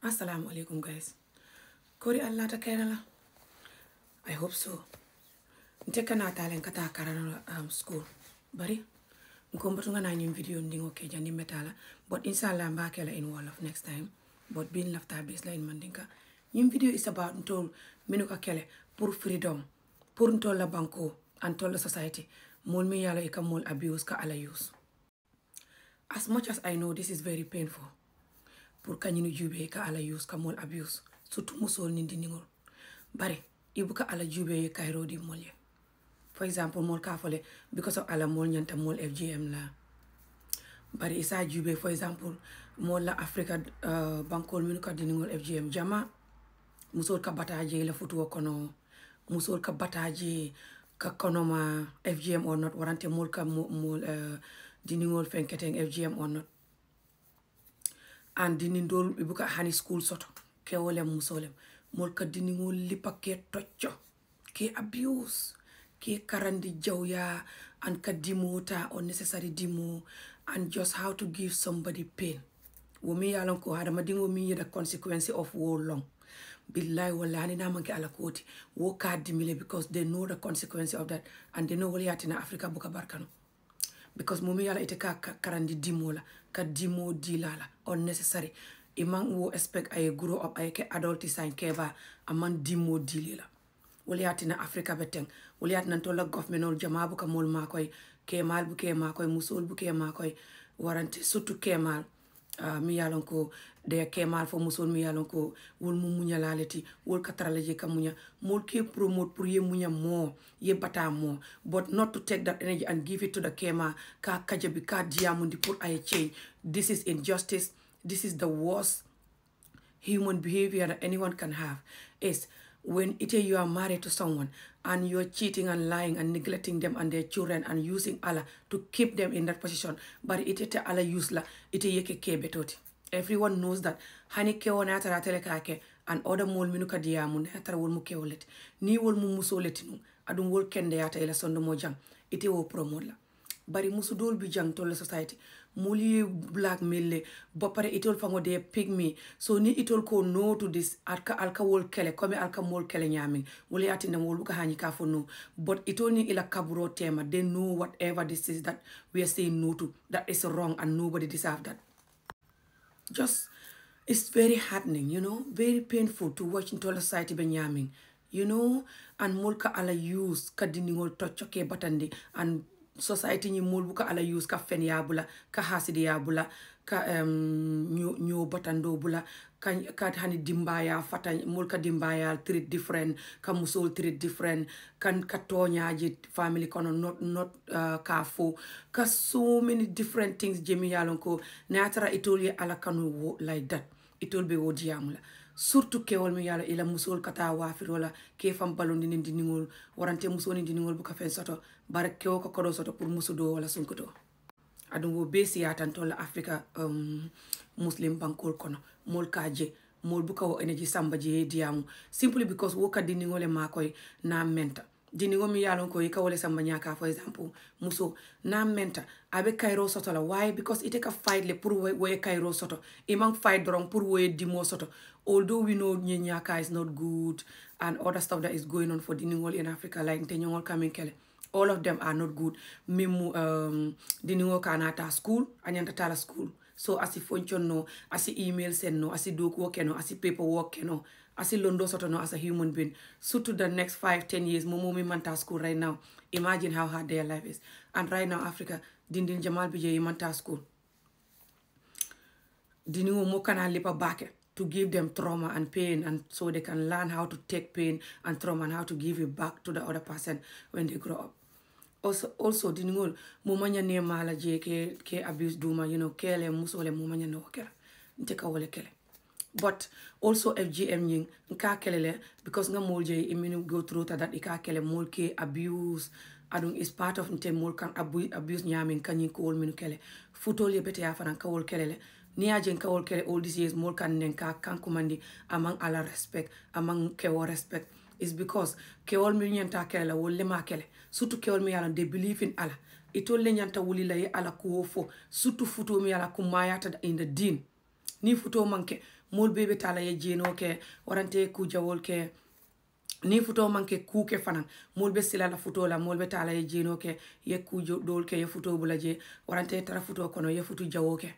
Assalamualaikum guys. Kori Allah ta Kerala. I hope so. Nteka na talen kata karana um, school. Bari. Mkumbutu nga na nyim video ndingo keja ni metala. But inshallah mbake la in Wolof next time. But bin lafta base la in mandinka. Nyim video is about ntol minuka kele pour freedom. Pour ntol la banko. Antol la society. Mul mi yalo ika mul abuse ka ala use. As much as I know this is very painful. pour kañini jube ka ala yus ka mol abuse tu musol ni ngol bare ibu ka ala ye kayro di mol ye ya. for example mol ka fole because of ala mol nyanta mol fgm la bare isa jube for example mol la Afrika uh, bankol min ka ngol fgm jama musol ka bataje la futuo kono musol ka bataje ka kono ma fgm or not warante mol ka mol uh, ngol fenketeng fgm or not andi ni dol ibuka buka hani school soto kewolem musolem mol kaddinigol lipa ke tocco ke abuse ke karandi jawya an kadimota on necessary dimo and just how to give somebody pain womi yalon ko haɗama dingo min yiɗa consequence of war long billahi walla hani namanke ala koti wo because they know the consequence of that and they know wol yatina africa buka barkano because momi yala ite ka karandi dimola kadimo dilala unnecessary imang wo expect ay grow up ay ke adult sign keba aman dimo dilila waliyatina africa beteng waliyatina tola government ol jama bu kamol makoy kemal bu kemal koy musol bu kemal koy waranti surtout kemal Uh, mi yalon ko de kemal fo musol mi yalon ko wol mu munya laleti wol katrala je kamunya mol ke promote pour ye munya mo ye bata mo but not to take that energy and give it to the kema ka kajabi ka diamundi pour ay change this is injustice this is the worst human behavior that anyone can have when either you are married to someone and you're cheating and lying and neglecting them and their children and using Allah to keep them in that position, but itete Allah usla, ite yeke kebetoti. Everyone knows that. Hani kewo na yatara ke and other mol minuka diamu na yatara wol mu kewolet. Ni wol mu musolet nu. Adun wol kende yata ila sondo mo jang. Ite wo promola. Bari musu dol bi jang tole society. Muli black blackmail but ba pare itol fango de pygmy so ni itol ko no to this alka alka wol kele comme alka mol kele nyamin wole atinda wol ka hani ka no but itol ni ila kaburo tema they know whatever this is that we are saying no to that is wrong and nobody deserve that just it's very heartening you know very painful to watch into the society benyamin you know and molka ala use kadiningol tochoke batande and society ñimmolbu ka ala use ka fen yabula ka haside yabula ka ñoo batando bula ka hani dimbaya fata mol ka dimbaya trit different ka musol trit different kan ka toñaji family kono not not uh, ka fo ka so many different things jemi yalon ko natara itolye ala kanu wo like that itol be wo diyamula surtout kewol mi yala ila musol kata wafirola ke fam balon dinin diningol warante musoni diningol buka fen soto bare kewo ko kodo soto pour musudo wala sunkuto adum wo be siyatan tolla africa um, muslim bankol kono mol kaje mol buka wo energy samba je diamu simply because wo kadiningole makoy na menta diningo mi ya lonko yika wole samba nyaka for example muso na menta abe kairo soto la why because it take a fight le pour we kairo soto imang fight drong pour we dimo soto although we know nye nyaka is not good and other stuff that is going on for diningo in africa like nte nyongol kamin kele all of them are not good mimu um, diningo ka nata school anyanta tala school so asi fonchon no asi email send no asi doku wo keno asi paper wo keno asi londo sotono as a human being so to the next five ten years momo mi manta school right now imagine how hard their life is and right now africa dindin jamal bije manta school dini wo mo kana lipa bake to give them trauma and pain and so they can learn how to take pain and trauma and how to give it back to the other person when they grow up also also diningol mumanya ne mala je ke ke abuse duma you know kele musole mumanya no kera nte kawole kele but also FGM nying nka kelele because nga molje imini go through ta that ika kele molke abuse adun is part of nte mol kan abuse, nyamin kan yin ko minu kele futol ye bete ya fanan ka wol kelele ni ajen ka wol kele all these years mol kan nen ka kan kumandi among ala respect among kewo respect is because kewol mi nyanta kele wol lema kele surtout kewol mi yalan they believe in Allah itol le nyanta wuli la ye ala ko fo surtout futo mi ala kumayata in the din ni futo manke molbe ɓe talaye jeno ke warante kujawol ke ni futo manke kuke fanan molɓe silala futola molɓe talaye jeno ke ye kujo dol ke ye futo bulaje warante tara futo kono ye futu jawo ke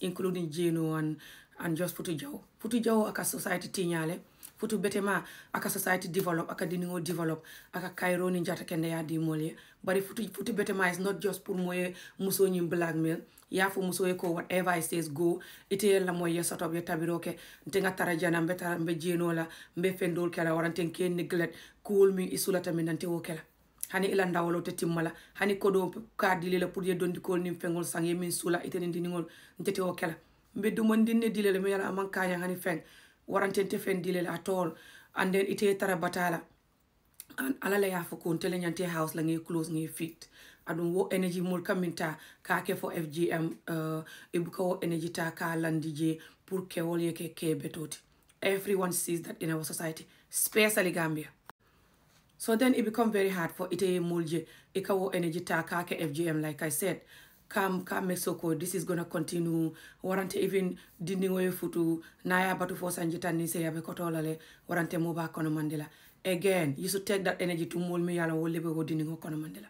including jeno an an jos futu jawo futu jawo aka society tiñale futu bete ma aka society develop aka diningo develop aka kayro ni njata kende ya di molye bari futu futu bete ma is not just pour moye muso ni blackmail ya fu muso ko whatever i says go ite la moye ya sotop ya tabiro ke nte nga taraja na mbeta mbe jeno la mbe fendol kala warante nke neglect cool mi isulata mi nante wo kala hani ila ndawolo te timmala hani kodo ka dile la pour ye dondi kol ni fengol sang ye min sula ite ni diningol nte te wo kala mbe dumon dinne dile le mi yara man kanya hani feng warantente fen dilel at all and then ite tara batala and ala la ya kon tele nyante house la ngay close ngay fit adum wo energy mul kaminta ka ke fo fgm uh, eh, ibuka wo energy ta ka landije pour ke wol ye ke ke betoti everyone sees that in our society especially gambia so then it become very hard for ite mulje e energy ta ka ke fgm like i said kam kam soko this is gonna continue warante even dindi ngoye futu naya batu fo sanjitani se yabe kotolale warante mo kono mandela again you should take that energy to mold me yalla wolle be wodini ngo kono mandela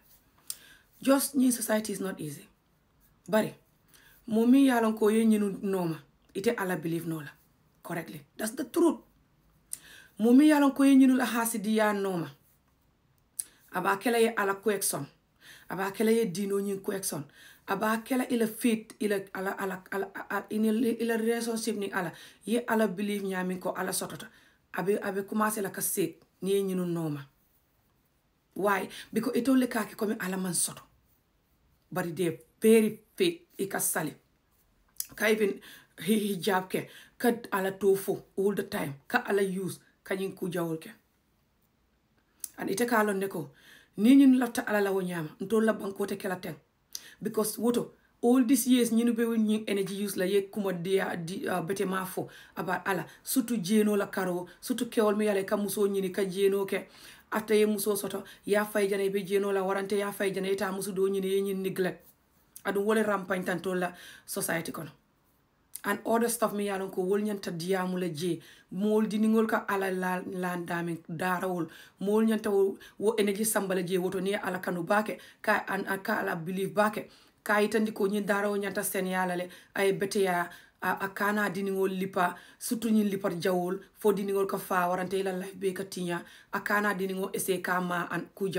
just new society is not easy bari mo mi yalla ko nyinu noma ite ala believe no la correctly that's the truth mo mi yalla ko nyinu la hasidi ya noma aba kala ye ala ko exon aba kala ye dino nyin ko aba kela ila fit ila ala ala ila relationship ni ala ye ala believe nyami ko ala sotota abe abe commencer la kasse ni ye ñinu nooma why biko ito le kaake comme ala man soto bari de very fit i ka sali kayvin hijab ke ka ala tofo all the time ka ala use kañin ku jawol ke an ite ka londe ko ni ñinu latta ala lawo ñama nto labbankote kela teng because woto all this years ñinu ɓe woni ñin energy use la ye kuma diya di uh, bete ma fo abat ala surtout jeeno la karo surtout kewol mi yala ka muso ñini ka jeeno ke afta ye muso soto ya fay jana ɓe jeeno la warante ya fay jana yeta musu do ñini ye ñin neglect aɗum wole rampagne tantol la society kono and other stuff mi yalon ko wol nyanta diyamula je mool diningol ka ala la landami darawol mool nyanta wo, wo energy sambala je woto ni ala kanu bake ka an ko nyi darawo nyanta sen yalale ay beteya a, a kana diningol lipa surtout ñin lipar fo diningol ka fa warante la life be ka tinya a kana diningol ese ka an ku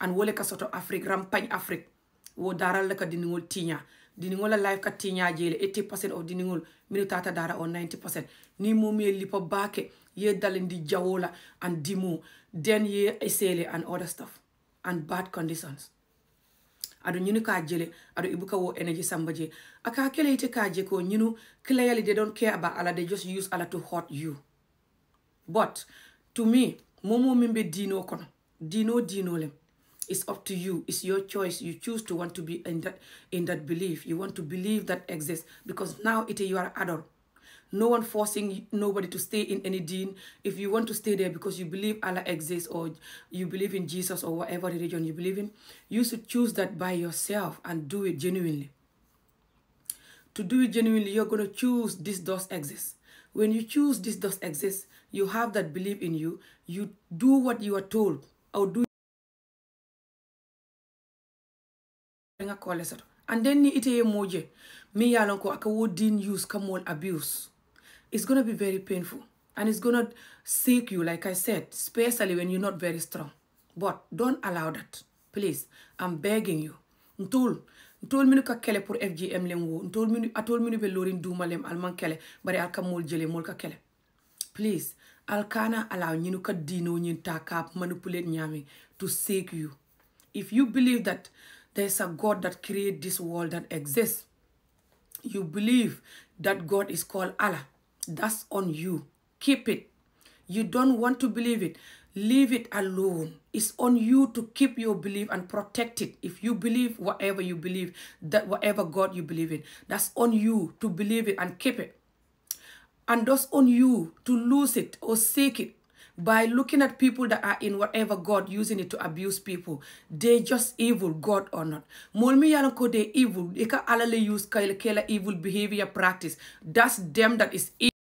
an wole ka soto afrique rampagne afrique wo daral la ka diningol tinya diniŋol a life kattiñajeele eti pourcent o diniŋol minu tata dara o 90 pourcent ni momuye lipo baake ye dalandi jawola an dimo den ye esele an other stuff an bad conditions aɗo ñinu ka jele aɗo ibuka wo energy samba je aka keleyte ka je ko ñinu clearly de don care aba ala de just use ala to hot you but to me momo min be dino kono dino dinolem It's up to you. It's your choice. You choose to want to be in that in that belief. You want to believe that exists because now it you are adult. No one forcing nobody to stay in any deen. If you want to stay there because you believe Allah exists or you believe in Jesus or whatever religion you believe in, you should choose that by yourself and do it genuinely. To do it genuinely, you're going to choose this does exist. When you choose this does exist, you have that belief in you. You do what you are told or do and then ni ite moje mi yalon ko din use kamol abuse it's gonna be very painful and it's gonna seek you like i said especially when you're not very strong but don't allow that please i'm begging you ntul ntul minu ka kele pour fgm lem wo ntol minu atol minu be lorin duma lem alman kele bari al kamol mol jele mol ka kele please al kana allow ñinu ka dino ñin manipulate nyami to seek you if you believe that there's a God that created this world that exists. You believe that God is called Allah. That's on you. Keep it. You don't want to believe it. Leave it alone. It's on you to keep your belief and protect it. If you believe whatever you believe, that whatever God you believe in, that's on you to believe it and keep it. And that's on you to lose it or seek it by looking at people that are in whatever God using it to abuse people. They just evil, God or not. Mulmi yalanko they evil. Ika alale use kaila kela evil behavior practice. That's them that is evil.